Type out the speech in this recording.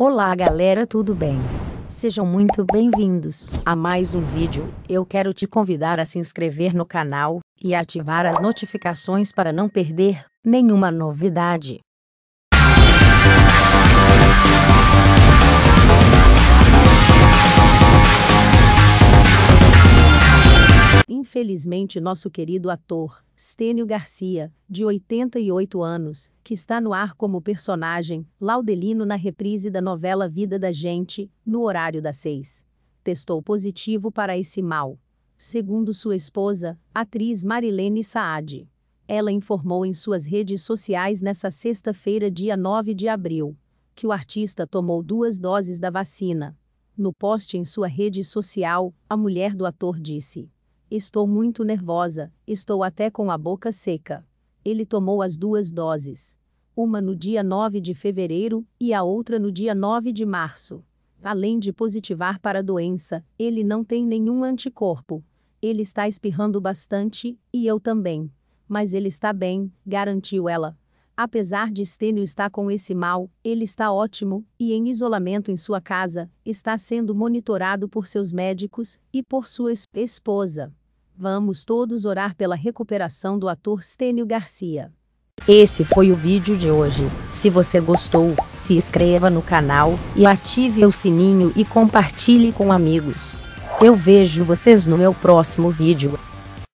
Olá galera, tudo bem? Sejam muito bem-vindos a mais um vídeo. Eu quero te convidar a se inscrever no canal e ativar as notificações para não perder nenhuma novidade. infelizmente nosso querido ator, Stênio Garcia, de 88 anos, que está no ar como personagem, Laudelino na reprise da novela Vida da Gente, no horário das seis. Testou positivo para esse mal. Segundo sua esposa, atriz Marilene Saad. Ela informou em suas redes sociais nesta sexta-feira, dia 9 de abril, que o artista tomou duas doses da vacina. No post em sua rede social, a mulher do ator disse. Estou muito nervosa, estou até com a boca seca. Ele tomou as duas doses. Uma no dia 9 de fevereiro e a outra no dia 9 de março. Além de positivar para a doença, ele não tem nenhum anticorpo. Ele está espirrando bastante, e eu também. Mas ele está bem, garantiu ela. Apesar de Estênio estar com esse mal, ele está ótimo, e em isolamento em sua casa, está sendo monitorado por seus médicos e por sua esposa. Vamos todos orar pela recuperação do ator Stênio Garcia. Esse foi o vídeo de hoje. Se você gostou, se inscreva no canal e ative o sininho e compartilhe com amigos. Eu vejo vocês no meu próximo vídeo.